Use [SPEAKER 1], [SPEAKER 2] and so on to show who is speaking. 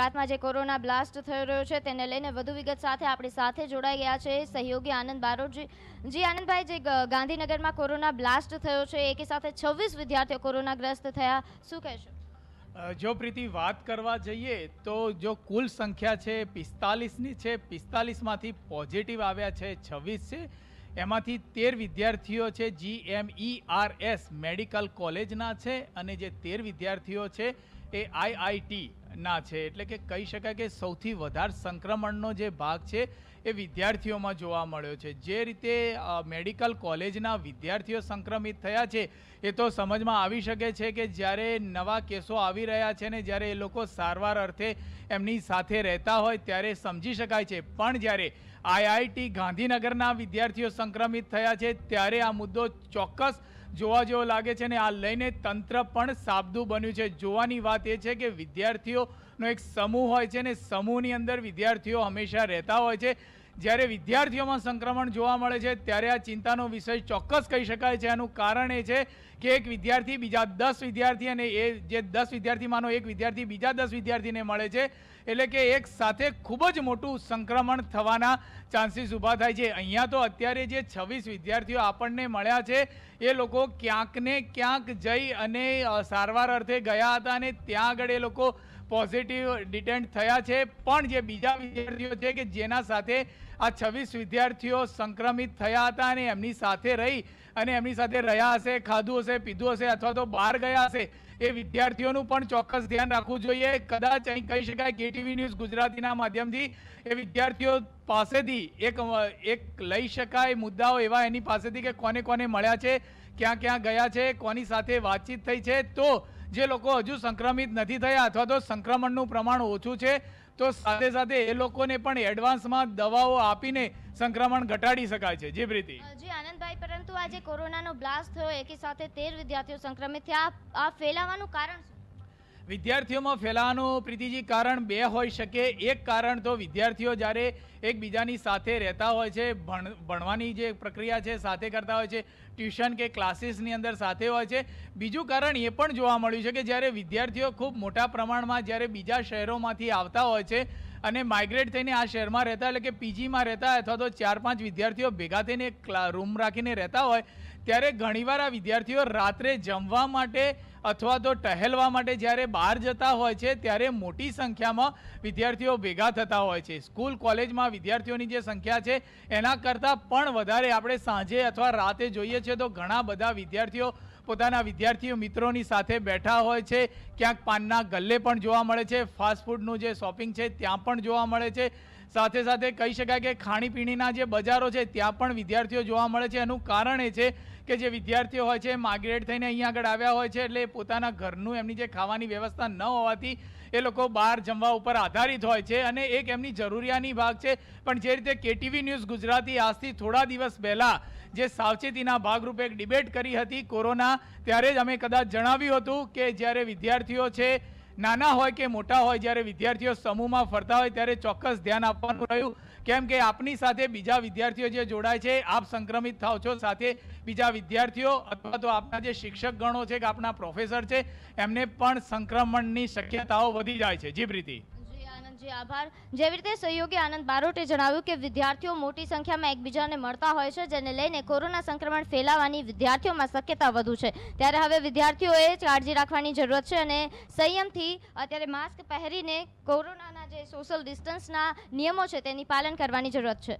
[SPEAKER 1] ગુજરાતમાં જે corona blast થઈ રહ્યો છે તેને લઈને વધુ વિગત સાથે આપણી સાથે જોડાઈ ગયા છે સહયોગી આનંદ બારોટજી જી આનંદભાઈ જે ગાંધીનગરમાં કોરોના બ્લાસ્ટ થયો છે એકી સાથે છવ્વીસ વિદ્યાર્થીઓ કોરોનાગ્રસ્ત થયા શું કહેશો
[SPEAKER 2] જો પ્રીતિ વાત કરવા જઈએ તો જો કુલ સંખ્યા છે પિસ્તાલીસની છે પિસ્તાલીસમાંથી પોઝિટિવ આવ્યા છે છવ્વીસ છે એમાંથી તેર વિદ્યાર્થીઓ છે G M R S medical કોલેજના છે અને જે તેર વિદ્યાર્થીઓ છે એ આઈઆઈટી ના છે એટલે કે કહી શકાય કે સૌથી વધારે સંક્રમણનો જે ભાગ છે એ વિદ્યાર્થીઓમાં જોવા મળ્યો છે જે રીતે મેડિકલ કોલેજના વિદ્યાર્થીઓ સંક્રમિત થયા છે એ તો સમજમાં આવી શકે છે કે જ્યારે નવા કેસો આવી રહ્યા છે ને જ્યારે એ લોકો સારવાર અર્થે એમની સાથે રહેતા હોય ત્યારે સમજી શકાય છે પણ જ્યારે આઈઆઈટી ગાંધીનગરના વિદ્યાર્થીઓ સંક્રમિત થયા છે ત્યારે આ મુદ્દો ચોક્કસ જોવા જેવો લાગે છે અને આ લઈને તંત્ર પણ સાબદું બન્યું છે જોવાની વાત એ છે કે વિદ્યાર્થીઓનો એક સમૂહ હોય છે અને સમૂહની અંદર વિદ્યાર્થીઓ હંમેશા રહેતા હોય છે જ્યારે વિદ્યાર્થીઓમાં સંક્રમણ જોવા મળે છે ત્યારે આ ચિંતાનો વિષય ચોક્કસ કહી શકાય છે એનું કારણ એ છે કે એક વિદ્યાર્થી બીજા દસ વિદ્યાર્થી અને એ જે દસ વિદ્યાર્થીમાંનો એક વિદ્યાર્થી બીજા દસ વિદ્યાર્થીને મળે છે એટલે કે એક સાથે ખૂબ જ મોટું સંક્રમણ થવાના ચાન્સીસ ઊભા થાય છે અહીંયા તો અત્યારે જે છવ્વીસ વિદ્યાર્થીઓ આપણને મળ્યા છે એ લોકો ક્યાંક ને ક્યાંક જઈ અને સારવાર અર્થે ગયા હતા અને ત્યાં આગળ એ લોકો પોઝિટિવ ડિટેન્ટ થયા છે પણ જે બીજા વિદ્યાર્થીઓ છે કે જેના સાથે આ છવ્વીસ વિદ્યાર્થીઓ સંક્રમિત થયા હતા અને એમની સાથે રહી અને એમની સાથે રહ્યા હશે ખાધું હશે પીધું હશે અથવા તો બહાર ગયા હશે એ વિદ્યાર્થીઓનું પણ ચોક્કસ ધ્યાન રાખવું જોઈએ કદાચ અહીં કહી શકાય કેટીવી ન્યૂઝ ગુજરાતીના માધ્યમથી એ વિદ્યાર્થીઓ પાસેથી એક એક લઈ શકાય મુદ્દાઓ એવા એની પાસેથી કે કોને કોને મળ્યા છે ક્યાં ક્યાં ગયા છે કોની સાથે વાતચીત થઈ છે તો જે લોકો હજુ સંક્રમિત નથી થયા અથવા તો સંક્રમણનું પ્રમાણ ઓછું છે તો સાથે સાથે એ લોકોને પણ એડવાન્સમાં દવાઓ આપીને સંક્રમણ ઘટાડી શકાય છે જે પ્રીતિ
[SPEAKER 1] જી આનંદભાઈ પરંતુ આજે કોરોનાનો બ્લાસ્ટ થયો એકી સાથે તેર વિદ્યાર્થીઓ સંક્રમિત થયા આ ફેલાવાનું કારણ શું
[SPEAKER 2] વિદ્યાર્થીઓમાં ફેલાવાનું પ્રીતિજી કારણ બે હોઈ શકે એક કારણ તો વિદ્યાર્થીઓ જ્યારે એકબીજાની સાથે રહેતા હોય છે ભણ ભણવાની જે પ્રક્રિયા છે સાથે કરતા હોય છે ટ્યુશન કે ક્લાસીસની અંદર સાથે હોય છે બીજું કારણ એ પણ જોવા મળ્યું છે કે જ્યારે વિદ્યાર્થીઓ ખૂબ મોટા પ્રમાણમાં જ્યારે બીજા શહેરોમાંથી આવતા હોય છે અને માઇગ્રેટ થઈને આ શહેરમાં રહેતા એટલે કે પીજીમાં રહેતા અથવા તો ચાર પાંચ વિદ્યાર્થીઓ ભેગા થઈને રૂમ રાખીને રહેતા હોય ત્યારે ઘણીવાર આ વિદ્યાર્થીઓ રાત્રે જમવા માટે અથવા તો ટહેલવા માટે જ્યારે બહાર જતા હોય છે ત્યારે મોટી સંખ્યામાં વિદ્યાર્થીઓ ભેગા થતા હોય છે સ્કૂલ કોલેજમાં વિદ્યાર્થીઓની જે સંખ્યા છે એના કરતાં પણ વધારે આપણે સાંજે અથવા રાતે જોઈએ છીએ તો ઘણા બધા વિદ્યાર્થીઓ પોતાના વિદ્યાર્થીઓ મિત્રોની સાથે બેઠા હોય છે ક્યાંક પાનના ગલ્લે પણ જોવા મળે છે ફાસ્ટફૂડનું જે શોપિંગ છે ત્યાં પણ જોવા મળે છે સાથે સાથે કહી શકાય કે ખાણીપીણીના જે બજારો છે ત્યાં પણ વિદ્યાર્થીઓ જોવા મળે છે એનું કારણ એ છે કે જે વિદ્યાર્થીઓ હોય છે માઇગ્રેટ થઈને અહીંયા આગળ આવ્યા હોય છે એટલે પોતાના ઘરનું એમની જે ખાવાની વ્યવસ્થા ન હોવાથી એ લોકો બહાર જમવા ઉપર આધારિત હોય છે અને એક એમની જરૂરિયાતની ભાગ છે પણ જે રીતે કેટીવી ન્યૂઝ ગુજરાતી આજથી થોડા દિવસ પહેલાં જે સાવચેતીના ભાગરૂપે એક ડિબેટ કરી હતી કોરોના ત્યારે જ અમે કદાચ જણાવ્યું હતું કે જ્યારે વિદ્યાર્થીઓ છે નાના હોય કે મોટા હોય જ્યારે વિદ્યાર્થીઓ સમૂહમાં ફરતા હોય ત્યારે ચોક્કસ ધ્યાન આપવાનું રહ્યું કેમ કે આપની સાથે બીજા વિદ્યાર્થીઓ જે જોડાય છે આપ સંક્રમિત થાવ છો સાથે બીજા વિદ્યાર્થીઓ અથવા તો આપના જે શિક્ષક ગણો છે કે આપના પ્રોફેસર છે એમને પણ સંક્રમણની શક્યતાઓ વધી જાય છે જીભ રીતિ
[SPEAKER 1] જી આભાર જેવી રીતે સહયોગી આનંદ બારોટે જણાવ્યું કે વિદ્યાર્થીઓ મોટી સંખ્યામાં એકબીજાને મળતા હોય છે જેને લઈને કોરોના સંક્રમણ ફેલાવાની વિદ્યાર્થીઓમાં શક્યતા વધુ છે ત્યારે હવે વિદ્યાર્થીઓએ કાળજી રાખવાની જરૂરત છે અને સંયમથી અત્યારે માસ્ક પહેરીને કોરોનાના જે સોશિયલ ડિસ્ટન્સના નિયમો છે તેની પાલન કરવાની જરૂરત છે